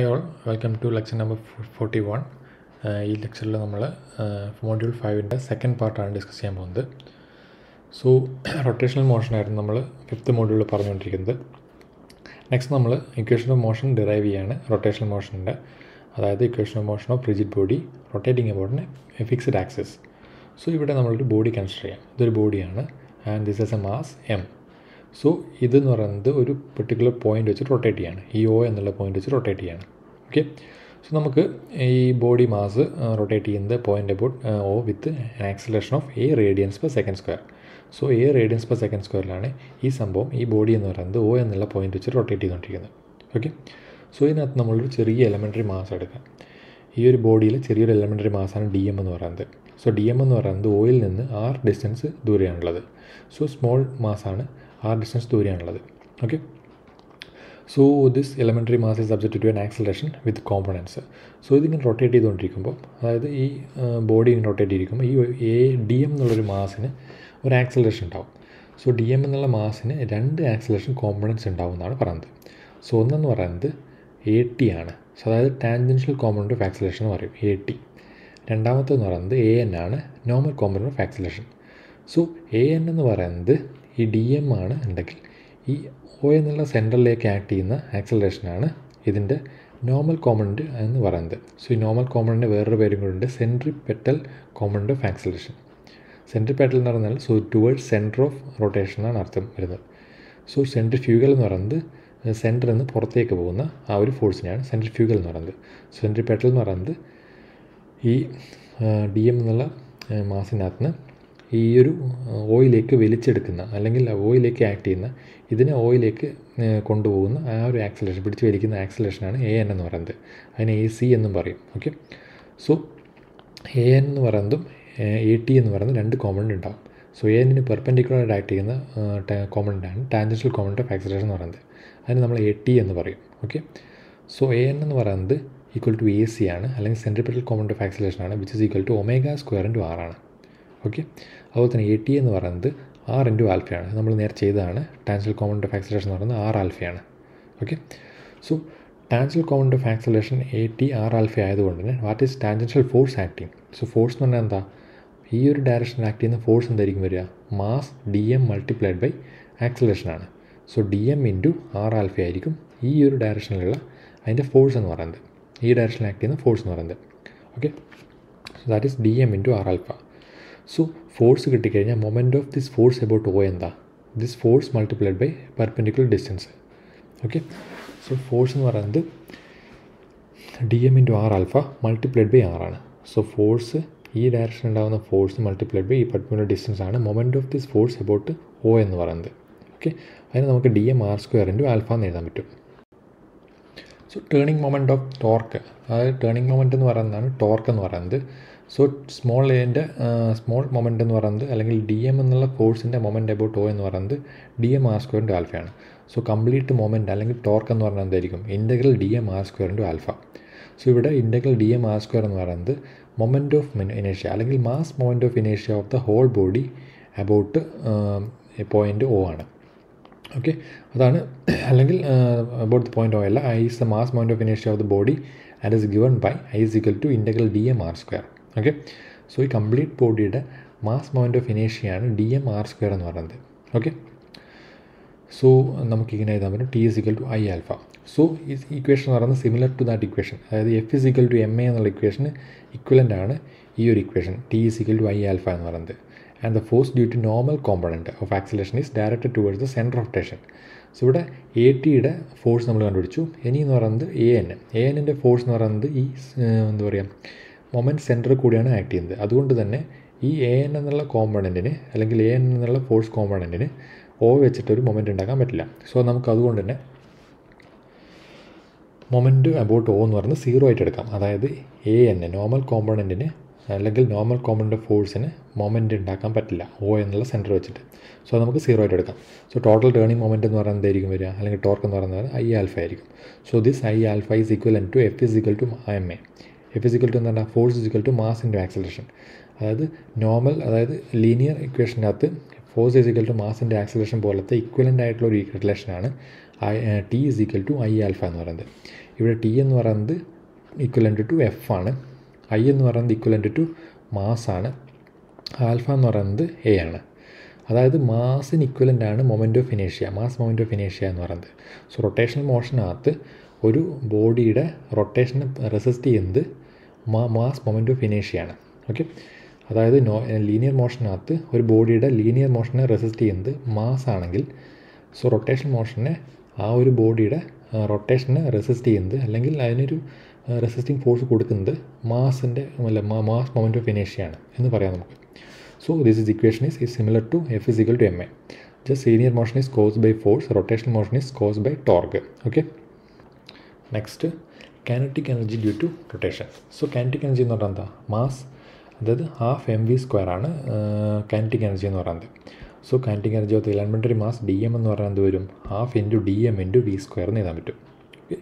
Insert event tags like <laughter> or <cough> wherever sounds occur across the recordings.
Hi all welcome to lecture number forty one ഈ ലെക്ചറിൽ നമ്മൾ മോഡ്യൂൾ ഫൈവിൻ്റെ സെക്കൻഡ് പാർട്ടാണ് ഡിസ്കസ് ചെയ്യാൻ പോകുന്നത് സോ റൊട്ടേഷണൽ <coughs> ആയിരുന്നു നമ്മൾ ഫിഫ്ത്ത് മോഡ്യൂളിൽ പറഞ്ഞുകൊണ്ടിരിക്കുന്നത് നെക്സ്റ്റ് നമ്മൾ ഇക്വേഷൻ ഓഫ് മോഷൻ ഡിറൈവ് ചെയ്യാണ് റൊട്ടേഷണൽ മോഷനിൻ്റെ അതായത് equation of motion of rigid body rotating ബോഡിന് ഫിക്സ്ഡ് ആക്സിസ് സോ ഇവിടെ നമ്മളൊരു ബോഡി കൺസിഡർ ചെയ്യാം ഇതൊരു ബോഡിയാണ് and this is a mass M so ഇതെന്ന് പറയുന്നത് ഒരു പെർട്ടിക്കുലർ പോയിൻ്റ് വെച്ച് റൊട്ടേറ്റ് ചെയ്യാണ് ഈ ഒ എന്നുള്ള പോയിൻ്റ് വെച്ച് റൊട്ടേറ്റ് ചെയ്യാണ് ഓക്കെ സോ നമുക്ക് ഈ ബോഡി മാസ് റൊട്ടേറ്റ് ചെയ്യുന്നത് point about O with acceleration of A radians per second square so A radians per second സ്ക്വയറിലാണ് ഈ സംഭവം ഈ ബോഡി എന്ന് പറയുന്നത് ഓ എന്നുള്ള പോയിൻ്റ് വെച്ച് റൊട്ടേറ്റ് ചെയ്തുകൊണ്ടിരിക്കുന്നത് ഓക്കെ സോ ഇതിനകത്ത് നമ്മളൊരു ചെറിയ എലമെൻ്ററി മാസ് എടുക്കാം ഈ ഒരു ബോഡിയിൽ ചെറിയൊരു എലമെൻ്ററി മാസാണ് ഡി എം എന്ന് പറയുന്നത് സോ ഡി എം എന്ന് പറയുന്നത് ഓയിൽ നിന്ന് ആർ ഡിസ്റ്റൻസ് ദൂരെയാണുള്ളത് സോ സ്മോൾ മാസാണ് ആ ഡിസ്റ്റൻസ് ദൂരെയാണുള്ളത് okay so this elementary mass is subject to an acceleration with components so ഇതിങ്ങനെ റൊട്ടേറ്റ് ചെയ്തുകൊണ്ടിരിക്കുമ്പോൾ അതായത് ഈ ബോഡി ഇങ്ങനെ റൊട്ടേറ്റ് ചെയ്തിരിക്കുമ്പോൾ ഈ എ ഡി എം എന്നുള്ളൊരു മാസിന് ഒരു ആക്സലറേഷൻ ഉണ്ടാവും സോ ഡി എം എന്നുള്ള മാസിന് രണ്ട് ആക്സലറേഷൻ കോമ്പണൻസ് ഉണ്ടാവും എന്നാണ് പറയുന്നത് സോ ഒന്നെന്ന് പറയുന്നത് എ ടി ആണ് സോ അതായത് ടാൻജൻഷ്യൽ കോമ്പണൻറ്റ് ഓഫ് ആക്സലേഷൻ എന്ന് പറയും എ ടി രണ്ടാമത്തെന്ന് പറയുന്നത് എ എൻ ആണ് normal component of acceleration so A N എന്ന് പറയുന്നത് ഈ ഡി എം ആണ് ഉണ്ടെങ്കിൽ ഈ ഒ എന്നുള്ള സെൻറ്ററിലേക്ക് ആക്ട് ചെയ്യുന്ന ആക്സലറേഷനാണ് ഇതിൻ്റെ നോർമൽ കോമണൻ്റ് എന്ന് പറയുന്നത് സോ ഈ നോർമൽ കോമണൻ്റ് വേറൊരു പേരും കൂടെ ഉണ്ട് സെൻട്രി പെറ്റൽ കോമണൻ്റ് ഓഫ് ആക്സലറേഷൻ സെൻട്രി പെറ്റൽ എന്ന് പറഞ്ഞാൽ so towards centre of rotation എന്നാണ് അർത്ഥം വരുന്നത് സോ സെൻട്രി ഫ്യൂഗൽ എന്ന് പറയുന്നത് സെൻറ്ററിൽ നിന്ന് പുറത്തേക്ക് പോകുന്ന ആ ഒരു ഫോഴ്സിനെയാണ് സെൻട്രി ഫ്യൂഗൽ എന്ന് പറയുന്നത് സെൻട്രി പെറ്റൽ എന്ന് പറയുന്നത് ഈ ഡി എം എന്നുള്ള മാസിനകത്ത് നിന്ന് ഈ ഒരു ഓയിലേക്ക് വലിച്ചെടുക്കുന്ന അല്ലെങ്കിൽ ഓയിലേക്ക് ആക്ട് ചെയ്യുന്ന ഇതിനെ ഓയിലേക്ക് കൊണ്ടുപോകുന്ന ആ ഒരു ആക്സലേഷൻ പിടിച്ച് വലിക്കുന്ന ആക്സലേഷനാണ് എ എൻ എന്ന് പറയുന്നത് അതിന് എ സി എന്നും പറയും ഓക്കെ സോ എ എൻ എന്ന് പറയുന്നതും എ ടി എന്ന് പറയുന്ന രണ്ട് കോമ്പണൻ്റ് ഉണ്ടാകും സോ എ എന്നിന് പെർപെൻഡിക്കുലറായിട്ട് ആക്ട് ചെയ്യുന്ന കോമ്പണൻ്റാണ് ടാൻജൻഷ്യൽ കോമ്പണൻ്റ് ഓഫ് ആക്സലേഷൻ എന്ന് പറയുന്നത് അതിന് നമ്മൾ എ ടി എന്ന് പറയും ഓക്കെ സോ എ എൻ എന്ന് പറയുന്നത് ഈക്വൽ ടു എ സി ആണ് അല്ലെങ്കിൽ സെൻട്രിപ്പിറ്റൽ കോമൺ ഓഫ് ആക്സലേഷൻ ആണ് which is equal to omega square into R ആണ് ഓക്കെ അതുപോലെ തന്നെ എ ടി എന്ന് പറയുന്നത് ആർ ഇൻറ്റു ആൽഫയാണ് നമ്മൾ നേരെ ചെയ്തതാണ് ടാൻസൽ കോമൺ ഓഫ് ഫാക്സലേഷൻ എന്ന് പറയുന്നത് ആർ ആൽഫയാണ് ഓക്കെ സോ ടാൻസൽ കോമൺ of acceleration A T R alpha ആയതുകൊണ്ട് തന്നെ what is tangential force acting so force എന്ന് പറഞ്ഞാൽ എന്താ ഈ ഒരു ഡയറക്ഷനിൽ ആക്ട് ചെയ്യുന്ന ഫോഴ്സ് എന്തായിരിക്കും വരിക mass D M multiplied by ആണ് so D M into R alpha ആയിരിക്കും ഈ ഒരു ഡയറക്ഷനിലുള്ള അതിൻ്റെ ഫോഴ്സ് എന്ന് പറയുന്നത് ഈ ഡയറക്ഷനിൽ ആക്ട് ചെയ്യുന്ന ഫോഴ്സ് എന്ന് പറയുന്നത് okay that is D M into R alpha so force കിട്ടിക്കഴിഞ്ഞാൽ moment of this force about O എന്താ this force multiplied by perpendicular distance okay so force എന്ന് പറയുന്നത് D M into R alpha multiplied by ആറാണ് so force ഈ direction ഉണ്ടാകുന്ന force multiplied by ഈ perpendicular distance ആണ് moment of this force about O എന്ന് പറയുന്നത് ഓക്കെ അതിന് നമുക്ക് D M R square into alpha എന്ന് എഴുതാൻ പറ്റും so turning moment of torque അതായത് ടേണിംഗ് മൊമെൻറ്റ് എന്ന് പറയുന്നതാണ് ടോർക്ക് എന്ന് പറയുന്നത് സോ സ്മോൾ എൻ്റെ സ്മോൾ മൊമെൻ്റ് എന്ന് പറയുന്നത് അല്ലെങ്കിൽ ഡി എം എന്നുള്ള ഫോഴ്സിൻ്റെ മൊമെൻ്റ് എബൌട്ട് ഒ എന്ന് പറയുന്നത് ഡി എം ആർ സ്ക്വയറിൻ്റെ ആൽഫയാണ് സോ കംപ്ലീറ്റ് മൊമെൻ്റ് അല്ലെങ്കിൽ ടോർക്ക് എന്ന് പറഞ്ഞാൽ എന്തായിരിക്കും ഇൻ്റഗ്രൽ ഡി എം ആർ സ്ക്വയറിൻ്റെ ആൽഫ സോ ഇവിടെ integral D M R square എന്ന് പറയുന്നത് മൊമെൻ്റ് ഓഫ് ഇനേഷ്യ അല്ലെങ്കിൽ മാസ് മൊമെൻ്റ് ഓഫ് ഇനേഷ്യ of the whole body about point O ആണ് ഓക്കെ അതാണ് അല്ലെങ്കിൽ അബൌട്ട് ദ പോയിൻ്റ് ഓ അല്ല I is the mass moment of ഇനേഷ്യ of the body and is given by I is equal to integral D M R square okay so ഈ complete ബോഡിയുടെ mass moment of ഇനേഷ്യയാണ് D M R square എന്ന് പറയുന്നത് okay so നമുക്കിങ്ങനെ എഴുതാൻ പറ്റും T is equal to I alpha so ഈ equation എന്ന് പറയുന്നത് സിമിലർ ടു ദാറ്റ് ഇക്വേഷൻ അതായത് F is equal to M A എന്നുള്ള ഇക്വേഷന് ഇക്വലൻ്റ് ആണ് ഈ ഒരു equation T is equal to I alpha എന്ന് പറയുന്നത് and the force due to normal component of acceleration is direct towards the centre of tension so ഇവിടെ A ടിയുടെ ഫോഴ്സ് നമ്മൾ കണ്ടുപിടിച്ചു ഇനി എന്ന് പറയുന്നത് എ എൻ എ എൻ്റെ ഫോഴ്സ് എന്ന് പറയുന്നത് ഈ എന്താ പറയുക മൊമെൻറ്റ് സെൻറ്റർ കൂടിയാണ് ആക്ട് ചെയ്യുന്നത് അതുകൊണ്ട് തന്നെ ഈ എ എൻ എന്നുള്ള കോമ്പണൻറ്റിന് അല്ലെങ്കിൽ എ എൻ എന്നുള്ള ഫോഴ്സ് കോമ്പണൻറ്റിന് ഓ വെച്ചിട്ടൊരു മൊമെൻ്റ് ഉണ്ടാക്കാൻ പറ്റില്ല സോ നമുക്ക് അതുകൊണ്ട് തന്നെ മൊമെൻറ്റ് അബൌട്ട് ഓ എന്ന് പറയുന്നത് സീറോ ആയിട്ട് എടുക്കാം അതായത് എ എൻ നോർമൽ കോമ്പണൻറ്റിന് അല്ലെങ്കിൽ നോർമൽ കോമ്പണൻ്റ് ഫോഴ്സിന് മൊമെൻറ്റ് ഉണ്ടാക്കാൻ പറ്റില്ല ഓ എന്നുള്ള സെൻറ്റർ വെച്ചിട്ട് സോ നമുക്ക് സീറോ ആയിട്ട് എടുക്കാം സോ ടോട്ടൽ ടേണിംഗ് മൊമെൻ്റ് എന്ന് പറയുന്നത് എന്തായിരിക്കും വരിക അല്ലെങ്കിൽ ടോർക്ക് എന്ന് പറയുന്നത് ഐ ആൽഫ ആയിരിക്കും so this I alpha is equal to F is equal to M A F is equal to എന്ന് പറഞ്ഞാൽ force is equal to mass into acceleration അതായത് നോർമൽ അതായത് ലീനിയർ ഇക്വേഷനകത്ത് force is equal to into acceleration പോലത്തെ equivalent ആയിട്ടുള്ള ഒരു റിലേഷനാണ് I T is equal to I alpha എന്ന് പറയുന്നത് ഇവിടെ ടി എന്ന് പറയുന്നത് ഇക്വലൻ്റ് ടു എഫ് ആണ് ഐ എന്ന് പറയുന്നത് ഇക്വലൻ്റ് ടു മാസ് ആണ് ആൽഫ എന്ന് പറയുന്നത് എ ആണ് അതായത് മാസിന് ഇക്വലൻ്റ് ആണ് moment of ഇനേഷ്യ mass moment of ഇനേഷ്യ എന്ന് പറയുന്നത് സോ റൊട്ടേഷണൽ മോഷനകത്ത് ഒരു ബോഡിയുടെ റൊട്ടേഷനെ റെസിസ്റ്റ് ചെയ്യുന്നത് മാസ് മൊമെൻറ്റ് ഓഫ് ഇനേഷ്യയാണ് ഓക്കെ അതായത് നോ ലീനിയർ മോഷനകത്ത് ഒരു ബോഡിയുടെ ലീനിയർ മോഷനെ റെസിസ്റ്റ് ചെയ്യുന്നത് മാസ് ആണെങ്കിൽ സോ റൊട്ടേഷൻ മോഷനെ ആ ഒരു ബോഡിയുടെ റൊട്ടേഷനെ റെസിസ്റ്റ് ചെയ്യുന്നത് അല്ലെങ്കിൽ അതിനൊരു റെസിസ്റ്റിംഗ് ഫോഴ്സ് കൊടുക്കുന്നത് മാസിൻ്റെ അല്ല മാസ് മൊമെൻ്റ് ഓഫ് ഇനേഷ്യയാണ് എന്ന് പറയാം നമുക്ക് so this is equation is is similar to F is equal to M A just linear motion is cause by force rotation motion is cause by torque okay next kinetic energy due to rotation so kinetic energy എന്ന് പറഞ്ഞാൽ എന്താ mass അതായത് half M V square ആണ് kinetic energy എന്ന് പറയുന്നത് so kinetic energy of elementary mass D M എന്ന് പറയുന്നത് വരും half into D M into V square എന്ന് എഴുതാൻ പറ്റും ഓക്കെ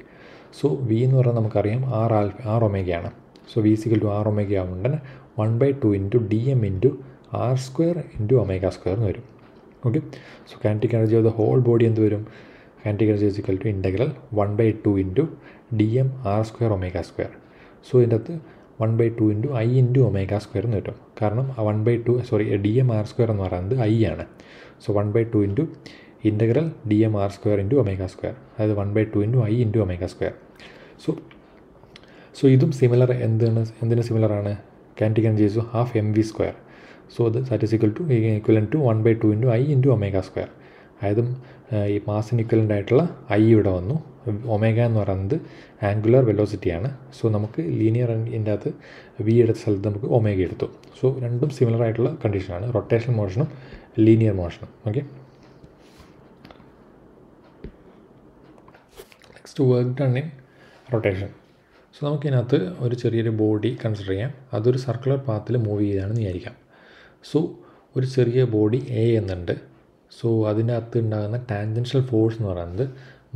സോ വി എന്ന് പറഞ്ഞാൽ നമുക്കറിയാം ആർ ആൽ ആർ ഒമേഗയാണ് so V is equal to R omega ആവുമ്പോൾ one by two into D M into R square into omega square എന്ന് വരും okay so kinetic energy of the whole body എന്ത് വരും kinetic energy is equal to integral one by two into D M R square omega square so ഇതിൻ്റെ അകത്ത് one by two into I into omega square എന്ന് കിട്ടും കാരണം ആ one by two sorry D M R square എന്ന് പറയുന്നത് I ആണ് so one by two into integral D M R square into omega square അതായത് one by two into I into omega square so so ഇതും similar എന്താണ് എന്തിന് സിമിലറാണ് കാൻറ്റിക്കൻ ജീസു half M V square so അത് സാറ്റ് to equal to one by two into I into omega square അതായത് ഈ മാസിന് ഇക്വലൻ്റ് ആയിട്ടുള്ള ഐ ഇവിടെ വന്നു ഒമേഗ എന്ന് പറയുന്നത് ആംഗുലർ വെലോസിറ്റിയാണ് സോ നമുക്ക് ലീനിയർ ഇതിൻ്റെ അകത്ത് വി എടുത്ത സ്ഥലത്ത് നമുക്ക് ഒമേഗ എടുത്തു സോ രണ്ടും സിമിലർ ആയിട്ടുള്ള കണ്ടീഷനാണ് റൊട്ടേഷൻ മോഷനും ലീനിയർ മോഷനും okay next work done in rotation so നമുക്കിതിനകത്ത് ഒരു ചെറിയൊരു ബോഡി കൺസിഡർ ചെയ്യാം അതൊരു സർക്കുലർ പാത്തിൽ മൂവ് ചെയ്താണ് വിചാരിക്കാം സോ ഒരു ചെറിയ ബോഡി എ എന്നുണ്ട് സോ അതിൻ്റെ അകത്ത് ഉണ്ടാകുന്ന ടാൻജൻഷ്യൽ ഫോഴ്സ് എന്ന് പറയുന്നത്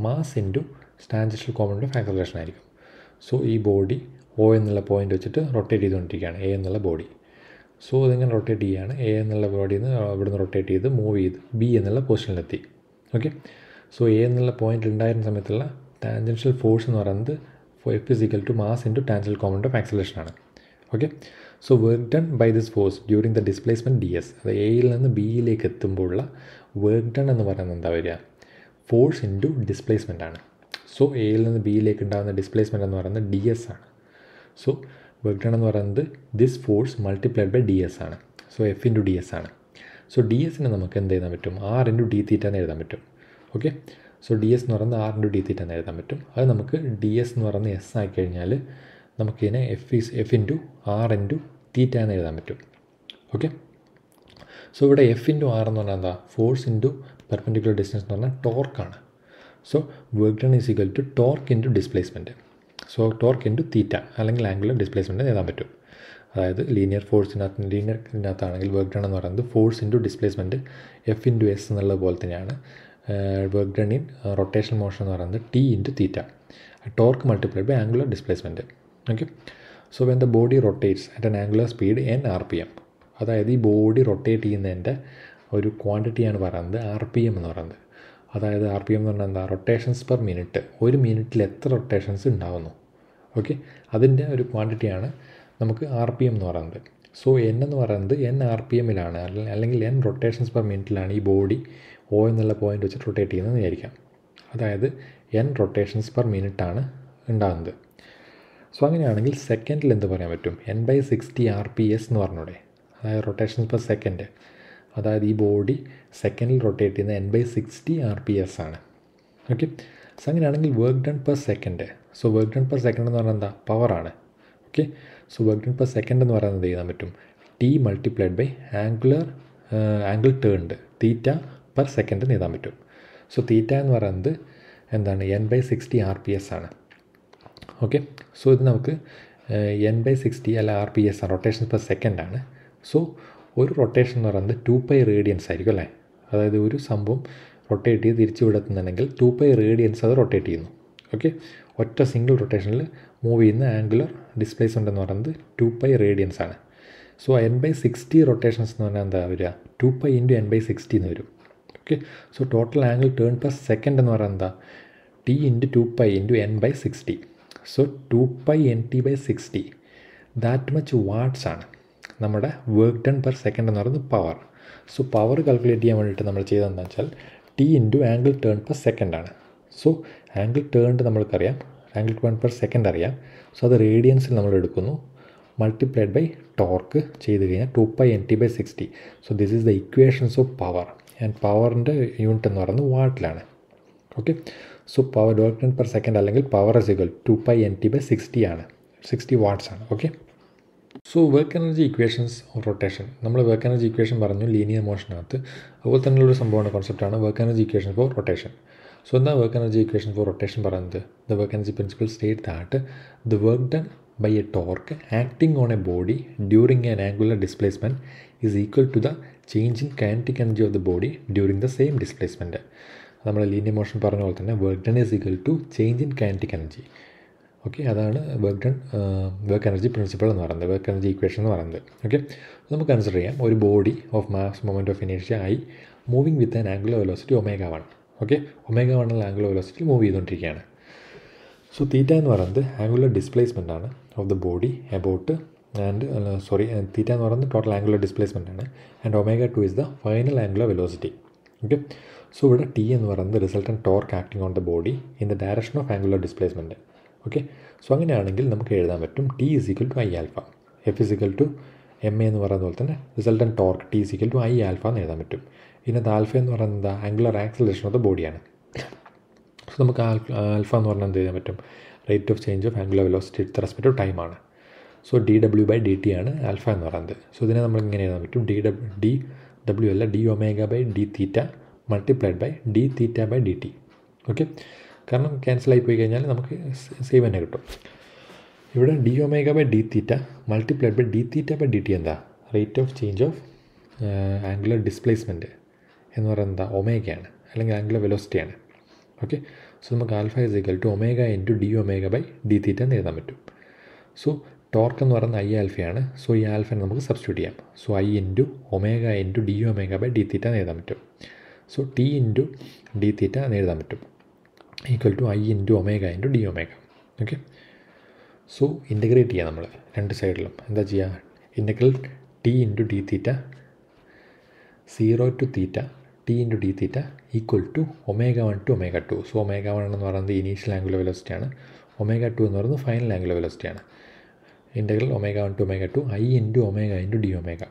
മാസ് ഇൻറ്റു സ്റ്റാൻജിസ്റ്റൽ കോമോണിൻ്റെ ആക്സലറേഷൻ ആയിരിക്കും സോ ഈ ബോഡി ഒ എന്നുള്ള പോയിൻ്റ് വെച്ചിട്ട് റൊട്ടേറ്റ് ചെയ്തുകൊണ്ടിരിക്കുകയാണ് എ എന്നുള്ള ബോഡി സോ ഇതിങ്ങനെ റൊട്ടേറ്റ് ചെയ്യുകയാണ് എ എന്നുള്ള ബോഡിയിൽ നിന്ന് ഇവിടുന്ന് റൊട്ടേറ്റ് ചെയ്ത് മൂവ് ചെയ്ത് ബി എന്നുള്ള പൊസിഷനിലെത്തി ഓക്കെ സോ എ എന്നുള്ള പോയിൻ്റ് ഉണ്ടായിരുന്ന സമയത്തുള്ള ടാൻജൻഷ്യൽ ഫോഴ്സ് എന്ന് പറയുന്നത് F is equal to mass into tangential കോമൺ ഓഫ് ആക്സലേഷൻ ആണ് okay so work done by this force during the displacement D S അത് എയിൽ നിന്ന് ബിയിലേക്ക് എത്തുമ്പോഴുള്ള വർക്ക് ഡൺ എന്ന് പറയുന്നത് എന്താ വരിക ഫോഴ്സ് ഇൻ ടു ഡിസ്പ്ലേസ്മെൻ്റ് ആണ് സോ എയിൽ നിന്ന് ബിയിലേക്ക് ഉണ്ടാകുന്ന ഡിസ്പ്ലേസ്മെൻറ്റ് എന്ന് പറയുന്നത് ഡി എസ് ആണ് സോ വർക്ക് ഡൺ എന്ന് പറയുന്നത് this force multiplied by D S ആണ് so F into D S ആണ് സോ ഡി എസിനെ നമുക്ക് എന്ത് ചെയ്യാൻ പറ്റും ആർ ഇൻറ്റു ഡി തീറ്റ എന്ന് എഴുതാൻ പറ്റും ഓക്കെ സോ ഡി എസ് എന്ന് പറയുന്നത് ആർ ഇൻറ്റു ഡി തീറ്റ എന്ന് എഴുതാൻ പറ്റും അത് നമുക്ക് ഡി എസ് എന്ന് പറയുന്ന എസ് ആയി കഴിഞ്ഞാൽ നമുക്കിതിനെ F is F into R into theta എന്ന് എഴുതാൻ പറ്റും ഓക്കെ സോ ഇവിടെ എഫ് ഇൻറ്റു ആർ എന്ന് പറഞ്ഞാൽ എന്താ ഫോഴ്സ് ഇൻറ്റു പെർപെൻഡിക്കുലർ ഡിസ്റ്റൻസ് എന്ന് പറഞ്ഞാൽ ടോർക്കാണ് So work done is equal to torque into displacement so torque into theta അല്ലെങ്കിൽ ആംഗുലർ ഡിസ്പ്ലേസ്മെൻറ്റ് നേടാൻ പറ്റും അതായത് ലീനിയർ ഫോഴ്സിനകത്ത് ലീനിയർ ഇതിനകത്താണെങ്കിൽ വർക്ക് ഡൺ എന്ന് പറയുന്നത് force into displacement F into S എന്നുള്ളത് പോലെ തന്നെയാണ് work done in rotation motion എന്ന് പറയുന്നത് T into theta torque multiplied by angular displacement okay so when the body rotates at an angular speed N R P M അതായത് ഈ body rotate ചെയ്യുന്നതിൻ്റെ ഒരു ക്വാണ്ടിറ്റിയാണ് പറയുന്നത് ആർ പി എം എന്ന് പറയുന്നത് അതായത് ആർ പി എം എന്ന് പറഞ്ഞാൽ എന്താ റൊട്ടേഷൻസ് പെർ മിനിറ്റ് ഒരു മിനിറ്റിൽ എത്ര റൊട്ടേഷൻസ് ഉണ്ടാകുന്നു ഓക്കെ അതിൻ്റെ ഒരു ക്വാണ്ടിറ്റിയാണ് നമുക്ക് ആർ പി എം എന്ന് പറയുന്നത് സോ എൻ എന്ന് പറയുന്നത് എൻ ആർ പി എമ്മിലാണ് അല്ലെങ്കിൽ എൻ റൊട്ടേഷൻസ് പെർ മിനിറ്റിലാണ് ഈ ബോഡി ഓ എന്നുള്ള പോയിൻ്റ് വെച്ചിട്ട് റൊട്ടേറ്റ് ചെയ്യുന്നത് വിചാരിക്കാം അതായത് എൻ റൊട്ടേഷൻസ് പെർ മിനിറ്റാണ് ഉണ്ടാകുന്നത് സോ അങ്ങനെയാണെങ്കിൽ സെക്കൻഡിൽ എന്ത് പറയാൻ പറ്റും N by sixty R P S എന്ന് പറഞ്ഞൂടെ അതായത് റൊട്ടേഷൻസ് പെർ സെക്കൻഡ് അതായത് ഈ ബോഡി സെക്കൻഡിൽ റൊട്ടേറ്റ് ചെയ്യുന്ന N by sixty R P S ആണ് ഓക്കെ സോ അങ്ങനെയാണെങ്കിൽ work done per second so work done per second എന്ന് പറഞ്ഞാൽ എന്താ പവറാണ് okay so work done per second എന്ന് പറയുന്നത് ചെയ്യാൻ പറ്റും T multiplied by angular angle turned theta per second എഴുതാൻ പറ്റും സോ തീറ്റ എന്ന് പറയുന്നത് എന്താണ് N by sixty R P S ആണ് ഓക്കെ സോ ഇത് നമുക്ക് എൻ ബൈ സിക്സ്റ്റി അല്ല ആർ പി എസ് ആണ് റൊട്ടേഷൻ പെർ സെക്കൻഡ് ആണ് സോ ഒരു റൊട്ടേഷൻ എന്ന് പറയുന്നത് ടു പൈ റേഡിയൻസ് ആയിരിക്കും അല്ലേ അതായത് ഒരു സംഭവം റൊട്ടേറ്റ് ചെയ്ത് തിരിച്ചു വിടത്തുന്നുണ്ടെങ്കിൽ ടു പൈ റേഡിയൻസ് അത് റൊട്ടേറ്റ് ചെയ്യുന്നു ഓക്കെ ഒറ്റ സിംഗിൾ റൊട്ടേഷനിൽ മൂവ് ചെയ്യുന്ന ആംഗുലർ ഡിസ്പ്ലേസ്മെൻ്റ് എന്ന് പറയുന്നത് ടു പൈ റേഡിയൻസ് ആണ് so N by sixty rotations എന്ന് പറഞ്ഞാൽ എന്താ വരിക two pi into N by sixty എന്ന് വരും okay so total angle turn per second എന്ന് പറയുന്നത് എന്താ T into two pi into N by sixty so two pi N T by sixty that much watts ആണ് നമ്മുടെ work ton per second എന്ന് പറയുന്നത് power so power calculate ചെയ്യാൻ വേണ്ടിയിട്ട് നമ്മൾ ചെയ്തതെന്ന് വെച്ചാൽ T into angle turn per സെക്കൻഡാണ് സോ ആംഗിൾ ടേൺഡ് നമ്മൾക്കറിയാം ആംഗിൾ ടേൺ പെർ സെക്കൻഡ് അറിയാം സോ അത് റേഡിയൻസിൽ നമ്മൾ എടുക്കുന്നു മൾട്ടിപ്ലൈഡ് ബൈ ടോർക്ക് ചെയ്ത് കഴിഞ്ഞാൽ two pi N T by sixty so this is the equations of power and പവറിൻ്റെ യൂണിറ്റ് എന്ന് പറയുന്നത് വാട്ടിലാണ് okay so power Dalton per second അല്ലെങ്കിൽ power is equal to pi N T by sixty ആണ് sixty watts ആണ് okay so work energy equations of rotation നമ്മൾ work energy equation പറഞ്ഞു linear മോഷനകത്ത് അതുപോലെ തന്നെ ഒരു സംഭവമാണ് കോൺസെപ്റ്റാണ് work energy equation for rotation so എന്താ work energy equation for rotation പറയുന്നത് the work energy principle state that the work done by a torque acting on a body during an angular displacement is equal to the change in kinetic energy of the body during the same displacement നമ്മൾ linear motion പറഞ്ഞ പോലെ തന്നെ work done is equal to change in kinetic energy okay അതാണ് work done work energy principle എന്ന് പറയുന്നത് work energy equation എന്ന് പറയുന്നത് okay നമുക്ക് കൺസിഡർ ചെയ്യാം ഒരു body of mass moment of energy ആയി moving with an angular velocity omega one okay omega വണ്ണിൽ ആംഗുലർ വെലോസിറ്റി മൂവ് ചെയ്തുകൊണ്ടിരിക്കുകയാണ് സോ തീറ്റ എന്ന് പറയുന്നത് ആംഗുലർ ഡിസ്പ്ലേസ്മെൻ്റ് ആണ് of the body about and sorry theta എന്ന് പറയുന്നത് ടോട്ടൽ ആംഗുലർ ഡിസ്പ്ലേസ്മെൻ്റ് ആണ് and omega two is the final angular velocity okay so ഇവിടെ T എന്ന് പറയുന്നത് resultant torque acting on the body in the direction of angular displacement okay so അങ്ങനെയാണെങ്കിൽ നമുക്ക് എഴുതാൻ പറ്റും T is equal to I alpha F is equal to M A എന്ന് പറയുന്ന പോലെ തന്നെ resultant torque T is equal to I alpha എന്ന് എഴുതാൻ പറ്റും ഇതിനകത്ത് ആൽഫ എന്ന് പറയുന്നത് ആംഗുലർ ആക്സലേഷൻ ഓഫ് ദ ബോഡിയാണ് സോ നമുക്ക് ആൽഫ എന്ന് പറഞ്ഞാൽ എന്ത് ചെയ്യാൻ പറ്റും rate of change of angular velocity with respect to ടൈമാണ് so D W by D T ആണ് ആൽഫ എന്ന് പറയുന്നത് സോ ഇതിനെ നമ്മൾ ഇങ്ങനെ എഴുതാൻ പറ്റും ഡി ഡബ് ഡി ഡബ്ല്യു അല്ല D omega by D theta multiplied by D theta by D T okay കാരണം ക്യാൻസൽ പോയി കഴിഞ്ഞാൽ നമുക്ക് സേവ് തന്നെ കിട്ടും ഇവിടെ D omega by D theta multiplied by D theta by D T എന്താ rate of change of angular displacement എന്ന് പറയുന്നത് എന്താ ഒമേഗയാണ് അല്ലെങ്കിൽ ആംഗുലർ വെലോസിറ്റിയാണ് ഓക്കെ സോ നമുക്ക് alpha is equal to omega to D omega by D theta എന്ന് എഴുതാൻ പറ്റും സോ ടോർക്ക് എന്ന് പറയുന്ന ഐ ആൽഫയാണ് സോ ഈ ആൽഫനെ നമുക്ക് സബ്സ്റ്റിറ്റ്യൂട്ട് ചെയ്യാം so I into omega into D omega by D theta എന്ന് എഴുതാൻ പറ്റും so T into D theta എന്ന് എഴുതാൻ പറ്റും equal to I into omega into D omega okay so integrate ചെയ്യുക നമ്മൾ രണ്ട് സൈഡിലും എന്താ ചെയ്യുക integral T into D theta zero to theta T into D theta equal to omega one to omega two so omega one എന്ന് പറയുന്നത് initial angular വെലോസിറ്റിയാണ് omega two എന്ന് പറയുന്നത് ഫൈനൽ ആംഗുലർ വെലോസിറ്റിയാണ് integral omega one to omega two I into omega into D omega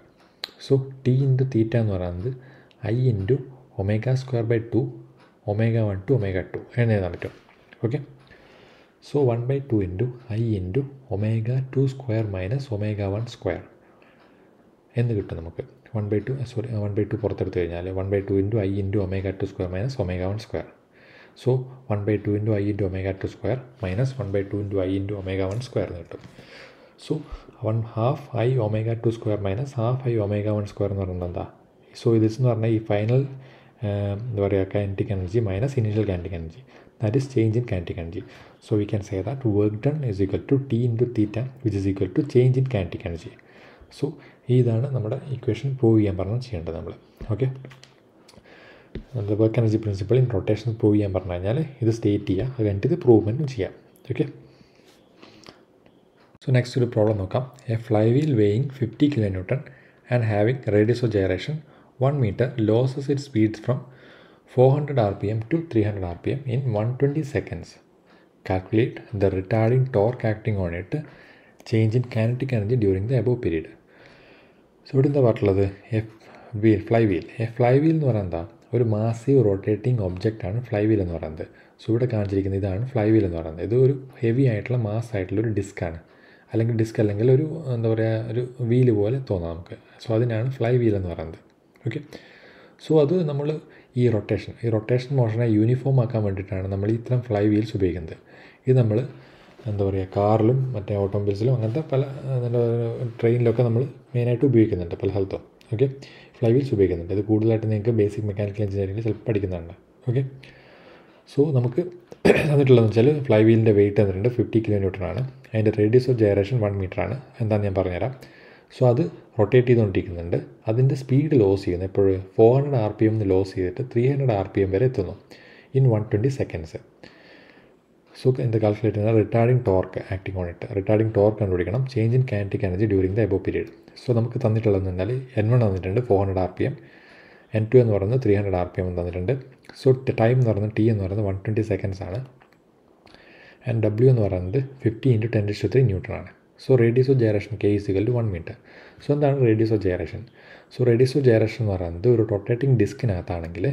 so T into theta എന്ന് പറയുന്നത് I into omega square by two omega one to omega two എന്ന് എഴുതാൻ പറ്റും okay so one by two into I into omega two square minus omega one square എന്ന് കിട്ടും നമുക്ക് one by two sorry one by two പുറത്തെടുത്ത് കഴിഞ്ഞാൽ one by two into I into omega two square minus omega one square so one by two into I into omega two square minus one by two into I into omega one square എന്ന് കിട്ടും so one half I omega two square minus half I omega one square എന്ന് പറയുന്നത് എന്താ so ഇതെന്ന് പറഞ്ഞാൽ ഈ final എന്താ പറയുക kinetic energy minus initial kinetic energy that is change in kinetic energy so we can say that work done is equal to T into theta which is equal to change in kinetic energy so ഇതാണ് നമ്മുടെ equation prove ചെയ്യാൻ പറഞ്ഞാൽ ചെയ്യേണ്ടത് നമ്മൾ okay നമ്മുടെ work energy principle in rotation prove ചെയ്യാൻ പറഞ്ഞു കഴിഞ്ഞാൽ ഇത് സ്റ്റേറ്റ് ചെയ്യുക അത് കഴിഞ്ഞിട്ട് ഇത് പ്രൂവ്മെൻറ്റും ചെയ്യാം ഓക്കെ സോ നെക്സ്റ്റ് ഒരു പ്രോബ്ലം നോക്കാം a flywheel weighing fifty kilo newton and having radius of gyration one metre it speed from four hundred R P M to three hundred R P M in one twenty seconds calculate the retarding torque acting on it change in kinetic energy during the above period so ഇവിടെ എന്താ പറഞ്ഞുള്ളത് F wheel flywheel a flywheel എന്ന് പറയുന്നത് എന്താണ് ഒരു massive rotating object ആണ് flywheel എന്ന് പറയുന്നത് സോ ഇവിടെ കാണിച്ചിരിക്കുന്നത് ഇതാണ് ഫ്ലൈ വീൽ എന്ന് പറയുന്നത് ഇത് ഒരു ഹെവി ആയിട്ടുള്ള മാസ് ആയിട്ടുള്ള ഒരു ഡിസ്ക്കാണ് അല്ലെങ്കിൽ ഡിസ്ക് അല്ലെങ്കിൽ ഒരു എന്താ പറയുക ഒരു വീല് പോലെ തോന്നാം നമുക്ക് സോ അതിനാണ് ഫ്ലൈ വീൽ എന്ന് പറയുന്നത് ഓക്കെ സോ അത് നമ്മൾ ഈ റൊട്ടേഷൻ ഈ റൊട്ടേഷൻ മോഷനെ യൂണിഫോം ആക്കാൻ വേണ്ടിയിട്ടാണ് നമ്മൾ ഇത്തരം ഫ്ലൈ വീൽസ് ഉപയോഗിക്കുന്നത് ഇത് നമ്മൾ എന്താ പറയുക കാറിലും മറ്റേ ഓട്ടോമൊബൈൽസിലും അങ്ങനത്തെ പല ട്രെയിനിലൊക്കെ നമ്മൾ മെയിനായിട്ട് ഉപയോഗിക്കുന്നുണ്ട് പല സ്ഥലത്തും ഓക്കെ ഫ്ലൈ വീൽസ് ഉപയോഗിക്കുന്നുണ്ട് ഇത് കൂടുതലായിട്ട് നിങ്ങൾക്ക് ബേസിക് മെക്കാനിക്കൽ എഞ്ചിനീയറിംഗ് ചിലപ്പോൾ പഠിക്കുന്നതാണ് ഓക്കെ സോ നമുക്ക് തന്നിട്ടുള്ളതെന്ന് വെച്ചാൽ ഫ്ലൈ വീലിൻ്റെ വെയിറ്റ് തന്നിട്ടുണ്ട് ഫിഫ്റ്റി കിലോ ആണ് അതിൻ്റെ radius of gyration one metre ആണ് എന്താണെന്ന് ഞാൻ പറഞ്ഞുതരാം സോ അത് റൊട്ടേറ്റ് ചെയ്തുകൊണ്ടിരിക്കുന്നുണ്ട് അതിൻ്റെ സ്പീഡ് ലോസ് ചെയ്യുന്നു എപ്പോഴും four hundred R P M lose ചെയ്തിട്ട് three hundred R P M വരെ എത്തുന്നു in one twenty seconds so എന്ത് കാൽക്കുലേറ്റ് ചെയ്യുന്നത് retarding torque acting on it retarding torque കണ്ടുപിടിക്കണം change in kinetic energy during the above period so നമുക്ക് തന്നിട്ടുള്ളതെന്ന് പറഞ്ഞാൽ N one തന്നിട്ടുണ്ട് four hundred R P M N two എന്ന് പറയുന്നത് three hundred R P M തന്നിട്ടുണ്ട് so time എന്ന് പറയുന്നത് ടി എന്ന് പറയുന്നത് വൺ ട്വൻറ്റി സെക്കൻഡ്സ് ആണ് ആൻഡ് ഡബ്ല്യു എന്ന് പറയുന്നത് fifty into ten to three newton ആണ് so radius of gyration K is equal to one metre so എന്താണ് radius of gyration so radius of gyration എന്ന് പറയുന്നത് ഒരു റൊട്ടേറ്റിംഗ് ഡിസ്കിനകത്താണെങ്കിൽ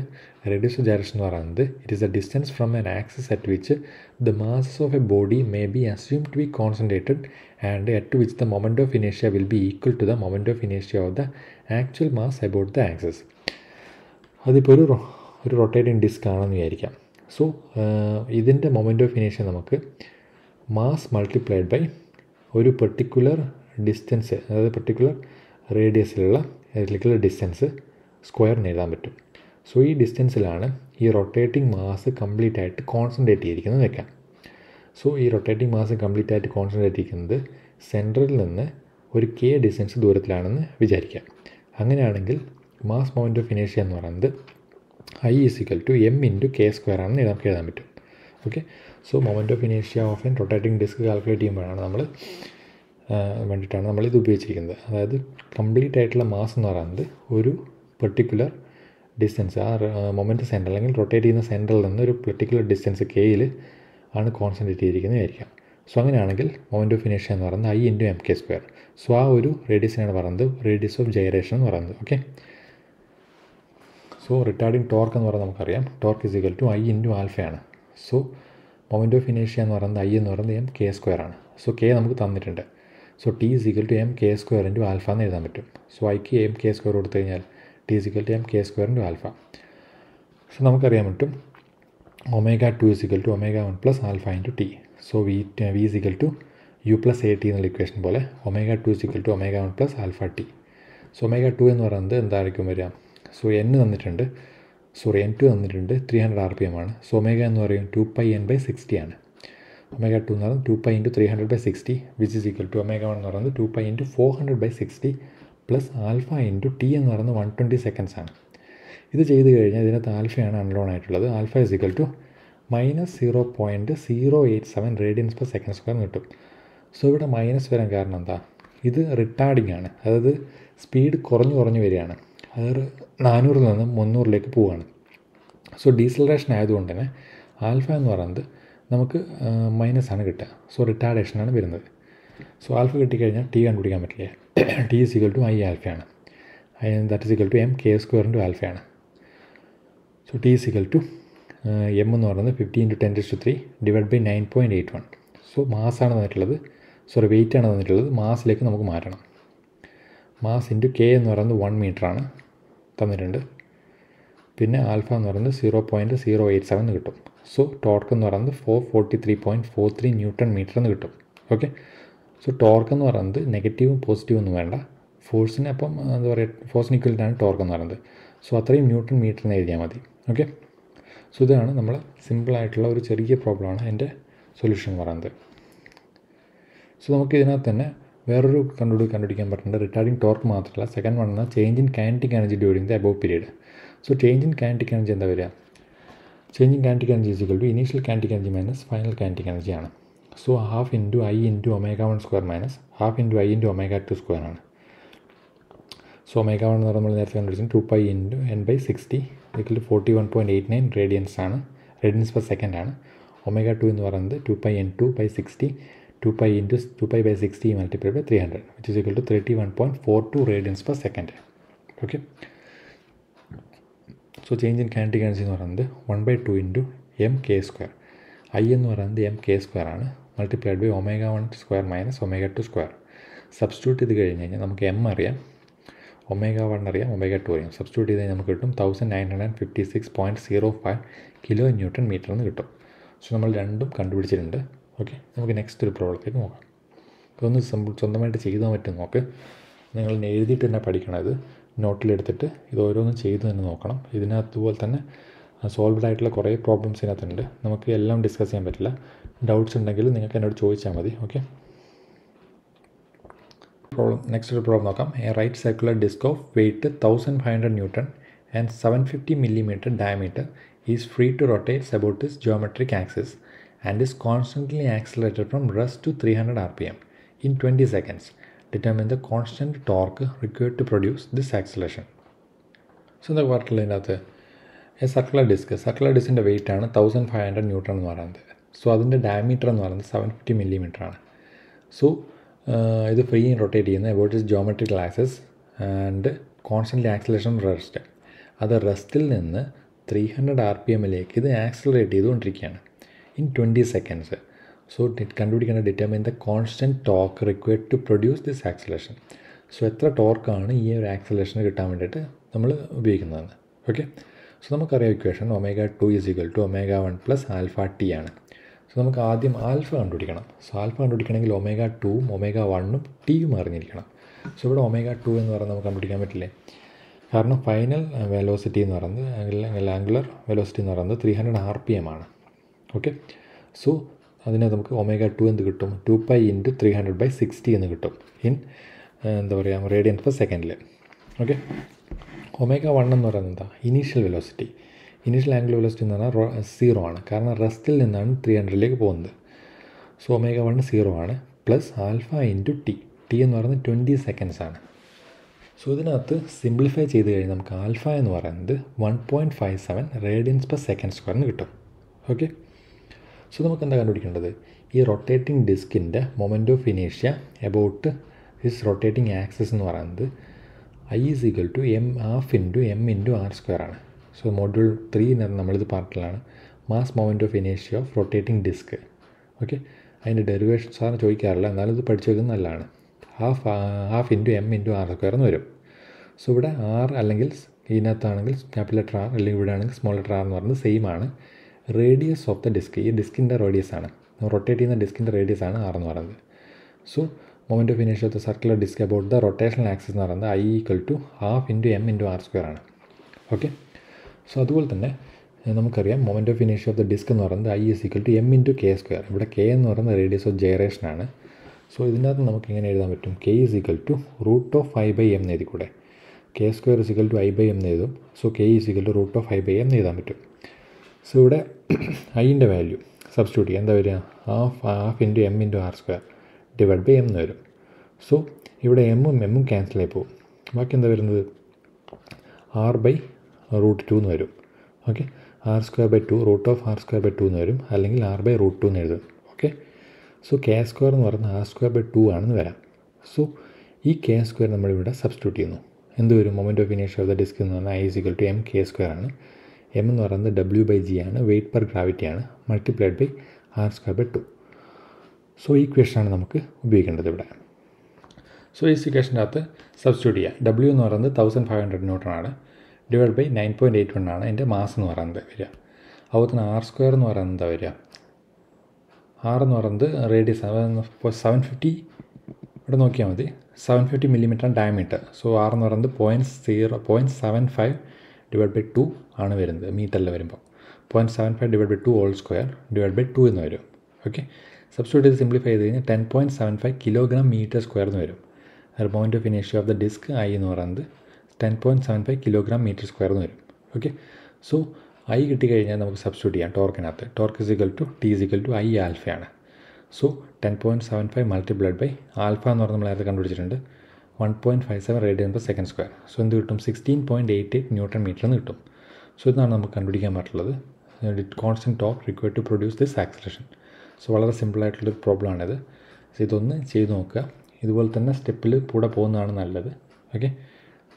റേഡിയസ് ഓഫ് ജയറേഷൻ എന്ന് പറയുന്നത് it is a distance from an axis at which the masses of a body may be assume to be concentrated and at which the moment of ഇനേഷ്യ will be equal to the moment of ഇനേഷ്യ of the actual mass about the axis അതിപ്പോൾ ഒരു ഒരു rotating disk ആണെന്ന് വിചാരിക്കാം so ഇതിൻ്റെ moment of ഇനേഷ്യ നമുക്ക് mass multiplied by ഒരു പെർട്ടിക്കുലർ ഡിസ്റ്റൻസ് അതായത് പെർട്ടിക്കുലർ റേഡിയസിലുള്ള അല്ലെങ്കിൽ ഡിസ്റ്റൻസ് സ്ക്വയറിന് എഴുതാൻ പറ്റും സോ ഈ ഡിസ്റ്റൻസിലാണ് ഈ റൊട്ടേറ്റിംഗ് മാസ് കംപ്ലീറ്റ് ആയിട്ട് കോൺസെൻട്രേറ്റ് ചെയ്തിരിക്കുന്നത് വെക്കാം സോ ഈ റൊട്ടേറ്റിംഗ് മാസ് കംപ്ലീറ്റ് ആയിട്ട് കോൺസെൻട്രേറ്റ് ചെയ്തിരിക്കുന്നത് സെൻറ്ററിൽ നിന്ന് ഒരു കെ ഡിസ്റ്റൻസ് ദൂരത്തിലാണെന്ന് വിചാരിക്കാം അങ്ങനെയാണെങ്കിൽ മാസ് മൗണ്ട് ഓഫ് ഇനേഷ്യ എന്ന് പറയുന്നത് I is equal to M into K square ആണെന്ന് നമുക്ക് എഴുതാൻ പറ്റും ഓക്കെ സോ മൊമെൻ്റ് ഓഫ് ഇനേഷ്യ of an rotating disc calculate ചെയ്യുമ്പോഴാണ് നമ്മൾ വേണ്ടിയിട്ടാണ് നമ്മളിത് ഉപയോഗിച്ചിരിക്കുന്നത് അതായത് കംപ്ലീറ്റ് ആയിട്ടുള്ള മാസ് എന്ന് പറയുന്നത് ഒരു പെർട്ടിക്കുലർ ഡിസ്റ്റൻസ് ആ മൊമെൻ്റ് സെൻറ്റർ അല്ലെങ്കിൽ റൊട്ടേറ്റ് ചെയ്യുന്ന സെൻറ്ററിൽ നിന്ന് ഒരു പെർട്ടിക്കുലർ ഡിസ്റ്റൻസ് കെയിൽ ആണ് കോൺസെൻട്രേറ്റ് ചെയ്തിരിക്കുന്നതായിരിക്കാം സോ അങ്ങനെയാണെങ്കിൽ മൊമെൻ്റ് ഓഫ് ഇനേഷ്യ എന്ന് പറയുന്നത് I into M K square so ആ ഒരു റേഡിയസിനാണ് പറയുന്നത് റേഡിയസ് ഓഫ് ജൈറേഷൻ എന്ന് പറയുന്നത് ഓക്കെ സോ റിട്ടാർഡിങ് ടോർക്ക് എന്ന് പറയുന്നത് നമുക്കറിയാം torque is equal to I into ആൽഫയാണ് സോ മൊമെൻ്റ് ഓഫ് ഇനേഷ്യ എന്ന് പറയുന്നത് ഐ എന്ന് പറയുന്നത് എം കെ സ്ക്വയർ ആണ് സോ കെ നമുക്ക് തന്നിട്ടുണ്ട് so T is equal to M K square into alpha എന്ന് എഴുതാൻ പറ്റും സോ ഐക്ക് എം കെ സ്ക്വയർ കൊടുത്തു കഴിഞ്ഞാൽ T is equal to M K square into alpha so നമുക്കറിയാൻ പറ്റും omega two is equal to omega one plus alpha into T so V V is equal to U plus A T എന്നുള്ള equation പോലെ omega two is equal to omega one plus alpha T so omega two എന്ന് പറയുന്നത് എന്തായിരിക്കും വരിക so N തന്നിട്ടുണ്ട് sorry N two തന്നിട്ടുണ്ട് three hundred R P M ആണ് so omega എന്ന് പറയും two pi N by sixty ആണ് ഒമേഗ ടു എന്ന് പറയുന്നത് two pi into three hundred by sixty which is equal to omega one എന്ന് പറയുന്നത് two pi into four hundred by sixty plus alpha into T എന്ന് പറയുന്നത് one twenty seconds ആണ് ഇത് ചെയ്ത് കഴിഞ്ഞാൽ ഇതിനകത്ത് ആൽഫയാണ് അൺലോൺ ആയിട്ടുള്ളത് alpha is equal to minus zero point zero eight seven radians per second square കിട്ടും സോ ഇവിടെ മൈനസ് വരാൻ കാരണം എന്താ ഇത് റിട്ടാർഡിങ് ആണ് അതായത് സ്പീഡ് കുറഞ്ഞു കുറഞ്ഞു വരികയാണ് അതൊരു നാനൂറിൽ നിന്ന് മുന്നൂറിലേക്ക് പോവുകയാണ് സോ ഡീസലറേഷൻ ആയതുകൊണ്ട് തന്നെ ആൽഫ എന്ന് പറയുന്നത് നമുക്ക് മൈനസ് ആണ് കിട്ടുക സോ ആണ് വരുന്നത് സോ ആൽഫ കിട്ടിക്കഴിഞ്ഞാൽ ടി കണ്ടുപിടിക്കാൻ പറ്റില്ല T is equal to I ആൽഫയാണ് I that is equal to M K square into ആൽഫയാണ് so T is equal to M എന്ന് പറയുന്നത് fifteen two ten to three divide by nine point eight one so മാസാണ് തന്നിട്ടുള്ളത് sorry ആണ് തന്നിട്ടുള്ളത് മാസിലേക്ക് നമുക്ക് മാറ്റണം മാസ് ഇൻറ്റു കെ എന്ന് പറയുന്നത് വൺ മീറ്ററാണ് തന്നിട്ടുണ്ട് പിന്നെ ആൽഫ എന്ന് പറയുന്നത് zero point zero eight seven എന്ന് കിട്ടും സോ ടോർക്ക് എന്ന് പറയുന്നത് four forty three point four three newton metre എന്ന് കിട്ടും ഓക്കെ സോ ടോർക്ക് എന്ന് പറയുന്നത് നെഗറ്റീവും പോസിറ്റീവും ഒന്നും വേണ്ട ഫോഴ്സിന് അപ്പം എന്താ പറയുക ഫോഴ്സിന് ഇക്വലിറ്റാണ് ടോർക്ക് എന്ന് പറയുന്നത് സോ അത്രയും ന്യൂട്ടൺ മീറ്റർ എന്ന് എഴുതിയാൽ മതി ഓക്കെ സോ ഇതാണ് നമ്മൾ സിമ്പിളായിട്ടുള്ള ഒരു ചെറിയ പ്രോബ്ലമാണ് എൻ്റെ സൊല്യൂഷൻ എന്ന് പറയുന്നത് സോ നമുക്ക് ഇതിനകത്ത് തന്നെ വേറൊരു കണ്ടുപിടി കണ്ടുപിടിക്കാൻ പറ്റുന്നുണ്ട് റിട്ടാർഡിങ് ടോർക്ക് മാത്രമല്ല സെക്കൻഡ് വൺ എന്നാൽ change in kinetic energy during the above period so change in kinetic energy എന്താ വരിക change in kinetic energy is equal to initial kinetic energy minus final kinetic energy ആണ് so half into I into omega one square minus half into I into omega two square ആണ് so omega one എന്ന് പറഞ്ഞാൽ നമ്മൾ നേരത്തെ കണ്ടുപിടിച്ചു two pi into N by sixty to forty one point eight nine radians ആണ് radians per second ആണ് omega two എന്ന് പറയുന്നത് two pi N two by sixty two two pi pi into by sixty multiply by three hundred which is by two thirty one point four two radians per second okay so change in kinetic energy എന്ന് പറയുന്നത് one by two into M K square I എന്ന് പറയുന്നത് M K square ആണ് multiplied by omega one square minus omega two square substitute ചെയ്ത് കഴിഞ്ഞ് കഴിഞ്ഞാൽ നമുക്ക് M അറിയാം ഒമേഗ വൺ അറിയാം ഒമേഗ ടു അറിയാം സബ്സ്റ്റിറ്റ്യൂട്ട് ചെയ്ത് നമുക്ക് കിട്ടും thousand nine hundred fifty six point zero five kilo newton metre എന്ന് കിട്ടും സോ നമ്മൾ രണ്ടും കണ്ടുപിടിച്ചിട്ടുണ്ട് ഓക്കെ നമുക്ക് നെക്സ്റ്റ് ഒരു പ്രോബ്ലത്തേക്ക് നോക്കാം ഇതൊന്ന് സിമ്പിൾ സ്വന്തമായിട്ട് ചെയ്താൽ പറ്റും നോക്ക് നിങ്ങൾ എഴുതിയിട്ട് തന്നെ പഠിക്കണം ഇത് നോട്ടിലെടുത്തിട്ട് ഇത് ഓരോന്നും ചെയ്ത് തന്നെ നോക്കണം ഇതിനകത്ത് അതുപോലെ തന്നെ സോൾവ്ഡ് ആയിട്ടുള്ള കുറേ പ്രോബ്ലംസ് ഇതിനകത്തുണ്ട് നമുക്ക് എല്ലാം ഡിസ്കസ് ചെയ്യാൻ പറ്റില്ല ഡൗട്ട്സ് ഉണ്ടെങ്കിൽ നിങ്ങൾക്ക് എന്നോട് ചോദിച്ചാൽ മതി ഓക്കെ പ്രോബ്ലം നെക്സ്റ്റ് ഒരു പ്രോബ്ലം നോക്കാം a right circular disc of weight thousand five hundred newton and seven fifty millimetre diameter is free to rotates about this geometric axis and is constantly accelerated from rest to 300 rpm in 20 seconds. Determine the constant torque required to produce this acceleration. So എന്താ പറഞ്ഞിട്ടുള്ളതിനകത്ത് circular disc circular ഡിസ്കിൻ്റെ weight ആണ് thousand five hundred newton എന്ന് പറയുന്നത് so അതിൻ്റെ diameter എന്ന് പറയുന്നത് seven fifty millimetre ആണ് സോ ഇത് ഫ്രീ റൊട്ടേറ്റ് ചെയ്യുന്ന about is geometrical axis and constant acceleration rest അത് റെസ്റ്റിൽ നിന്ന് ത്രീ ഹൺഡ്രഡ് ആർ പി എമ്മിലേക്ക് ഇത് ആക്സിലറേറ്റ് ചെയ്തുകൊണ്ടിരിക്കുകയാണ് in 20 seconds. സോ കണ്ടുപിടി കണ്ട determine the constant torque required to produce this acceleration so എത്ര ടോർക്കാണ് ഈ ഒരു ആക്സലേഷന് കിട്ടാൻ വേണ്ടിയിട്ട് നമ്മൾ ഉപയോഗിക്കുന്നതാണ് ഓക്കെ സോ നമുക്കറിയാം equation omega two is equal to omega one plus alpha T ആണ് സോ നമുക്ക് ആദ്യം ആൽഫ കണ്ടുപിടിക്കണം സോ ആൽഫ കണ്ടുപിടിക്കണമെങ്കിൽ ഒമേഗ ടൂവും ഒമേഗ വണ്ണും ടിയും അറിഞ്ഞിരിക്കണം സോ ഇവിടെ ഒമേഗ ടു എന്ന് പറഞ്ഞാൽ നമുക്ക് കണ്ടുപിടിക്കാൻ പറ്റില്ലേ കാരണം ഫൈനൽ വെലോസിറ്റി എന്ന് പറയുന്നത് അല്ലെങ്കിൽ ആംഗുലർ വെലോസിറ്റി എന്ന് പറയുന്നത് three hundred R P M ആണ് ഓക്കെ സോ അതിനെ നമുക്ക് ഒമേഗ ടു എന്ത് കിട്ടും two pi into three hundred by sixty എന്ന് കിട്ടും ഇൻ എന്താ പറയുക റേഡിയൻ പെർ സെക്കൻഡിൽ ഓക്കെ ഒമേഗ വൺ എന്ന് പറയുന്നത് എന്താ initial velocity initial angle velocity എന്ന് പറഞ്ഞാൽ സീറോ ആണ് കാരണം റെസ്റ്റിൽ നിന്നാണ് ത്രീ ഹൺഡ്രഡിലേക്ക് പോകുന്നത് സോ ഒമേഗ വൺ സീറോ ആണ് plus alpha into T T എന്ന് പറയുന്നത് ട്വൻറ്റി സെക്കൻഡ്സ് ആണ് സോ ഇതിനകത്ത് സിംപ്ലിഫൈ ചെയ്ത് കഴിഞ്ഞാൽ നമുക്ക് ആൽഫ എന്ന് പറയുന്നത് one point five seven radians per second സ്ക്വയറിന് കിട്ടും ഓക്കെ സോ നമുക്ക് എന്താ കണ്ടുപിടിക്കേണ്ടത് ഈ റൊട്ടേറ്റിംഗ് ഡിസ്കിൻ്റെ മൊമെൻ്റ് ഓഫ് ഇനീഷ്യ എബൌട്ട് ദിസ് റൊട്ടേറ്റിംഗ് ആക്സിസ് എന്ന് പറയുന്നത് I is equal to M half into M into R square ആണ് സോ മോഡ്യൂൾ ത്രീ നമ്മളിത് പാർട്ടിലാണ് മാസ് മൊമെൻ്റ് ഓഫ് ഇനീഷ്യ ഓഫ് റൊട്ടേറ്റിംഗ് ഡിസ്ക് ഓക്കെ അതിൻ്റെ ഡെറിവേഷൻ സാറിന് ചോദിക്കാറില്ല എന്നാലും ഇത് പഠിച്ചു വെക്കുന്നത് നല്ലതാണ് half half into M into R square എന്ന് വരും സോ ഇവിടെ ആർ അല്ലെങ്കിൽ ഇതിനകത്താണെങ്കിൽ ക്യാപിറ്റൽ ലെറ്റർ ആർ അല്ലെങ്കിൽ ഇവിടെ ആണെങ്കിൽ സ്മോൾ ലെറ്റർ ആർ എന്ന് പറയുന്നത് സെയിം ആണ് റേഡിയസ് ഓഫ് ദ ഡിസ്ക് ഈ ഡിസ്കിൻ്റെ റേഡിയസ് ആണ് റൊട്ടേറ്റ് ചെയ്യുന്ന ഡിസ്കിൻ്റെ റേഡിയസ് ആണ് ആർ എന്ന് പറയുന്നത് സോ മൊമെൻറ്റ് ഓഫ് ഇനേഷ്യ of the circular disc about the rotational axis എന്ന് പറയുന്നത് I equal to half into M into R square ആണ് ഓക്കെ സോ അതുപോലെ തന്നെ നമുക്കറിയാം മൊമെൻറ്റ് ഓഫ് ഇനേഷ്യ ഓഫ് ദ ഡിസ്ക് എന്ന് പറയുന്നത് I is equal to M into K square ഇവിടെ കെ എന്ന് പറയുന്നത് റേഡിയസ് ഓഫ് ജയറേഷൻ ആണ് സോ ഇതിനകത്ത് നമുക്ക് ഇങ്ങനെ എഴുതാൻ പറ്റും K is equal to root of five by M എന്ന് എഴുതിക്കൂടെ K square is equal to I by M എന്ന് എഴുതും so K equal to root of five by M എന്ന് എഴുതാൻ പറ്റും സോ ഇവിടെ ഐൻ്റെ വാല്യൂ സബ്സ്റ്റിറ്റ്യൂട്ട് ചെയ്യുക എന്താ വരിക half half into M into R square divide by M എന്ന് വരും സോ ഇവിടെ എമ്മും എമ്മും ആയി പോകും ബാക്കി എന്താ വരുന്നത് ആർ ബൈ റൂട്ട് ടു എന്ന് വരും okay R square by two root of R square by two എന്ന് വരും അല്ലെങ്കിൽ ആർ ബൈ റൂട്ട് ടു എന്ന് എഴുതും ഓക്കെ സോ കെ സ്ക്വയർ എന്ന് പറയുന്നത് ആർ സ്ക്വയർ ബൈ ടു ആണെന്ന് വരാം സോ ഈ കെ സ്ക്വയർ നമ്മളിവിടെ സബ്സ്റ്റിറ്റ്യൂട്ട് ചെയ്യുന്നു എന്ത് വരും മൊമെൻറ്റ് ഓഫ് ഇനേഷ്യ ഓഫ് ദ ഡിസ്ക് എന്ന് പറഞ്ഞാൽ I is equal to M K square ആണ് എം എന്ന് പറയുന്നത് ഡബ്ല്യു ബൈ ജി ആണ് വെയ്റ്റ് പെർ ഗ്രാവിറ്റി ആണ് multiplied by R square by two so ഈ ക്വസ്റ്റനാണ് നമുക്ക് ഉപയോഗിക്കേണ്ടത് ഇവിടെ സോ ഈ സിക്വേഷൻ്റെ അകത്ത് സബ്സ്റ്റിറ്റ്യൂട്ട് ചെയ്യുക ഡബ്ല്യൂ എന്ന് പറയുന്നത് തൗസൻഡ് ഫൈവ് ഹൺഡ്രഡ് ന്യൂട്ടണാണ് divide by nine point eight one ആണ് എൻ്റെ മാസ് എന്ന് പറയുന്നത് വരിക അതുപോലെ തന്നെ ആർ സ്ക്വയർ എന്ന് പറയുന്നത് വരിക ആർ എന്ന് പറയുന്നത് റേഡിയസ് സെവൻ ഫിഫ്റ്റി ഇവിടെ നോക്കിയാൽ മതി seven fifty millimetre diameter so R എന്ന് പറയുന്നത് point zero point seven five divide by two ആണ് വരുന്നത് മീറ്ററിൽ വരുമ്പോൾ point seven five divide by two all square divide by two എന്ന് വരും ഓക്കെ സബ്സ്റ്റിറ്റ്യൂട്ട് ചെയ്ത് സിംപ്ലിഫൈ ചെയ്ത് കഴിഞ്ഞാൽ ten point seven five kilogram metre square എന്ന് വരും അതിൽ പോയിൻ്റ് ഓഫ് ഇനേഷ്യ ഓഫ് ദ ഡിസ്ക് ഐ എന്ന് പറയുന്നത് ten point seven five kilogram metre square എന്ന് വരും ഓക്കെ സോ ഐ കിട്ടിക്കഴിഞ്ഞാൽ നമുക്ക് സബ്സ്റ്റിറ്റ്യൂട്ട് ചെയ്യാം ടോർക്കിനകത്ത് torque is equal to T is equal to I ആൽഫയാണ് so ten point seven five multiplied by alpha എന്ന് പറഞ്ഞാൽ നമ്മൾ നേരത്തെ കണ്ടുപിടിച്ചിട്ടുണ്ട് one point five seven radian per second square so എന്ത് കിട്ടും sixteen point eight eight newton metre എന്ന് കിട്ടും സോ ഇതാണ് നമുക്ക് കണ്ടുപിടിക്കാൻ പറ്റുള്ളത് constant torque require to produce this acceleration so വളരെ സിമ്പിളായിട്ടുള്ളൊരു ആണിത് സോ ഇതൊന്ന് ചെയ്ത് നോക്കുക ഇതുപോലെ തന്നെ സ്റ്റെപ്പിൽ കൂടെ പോകുന്നതാണ് നല്ലത് ഓക്കെ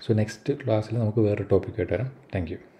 സോ നെക്സ്റ്റ് ക്ലാസ്സിൽ നമുക്ക് വേറൊരു ടോപ്പിക്കായിട്ട് വരാം താങ്ക് യു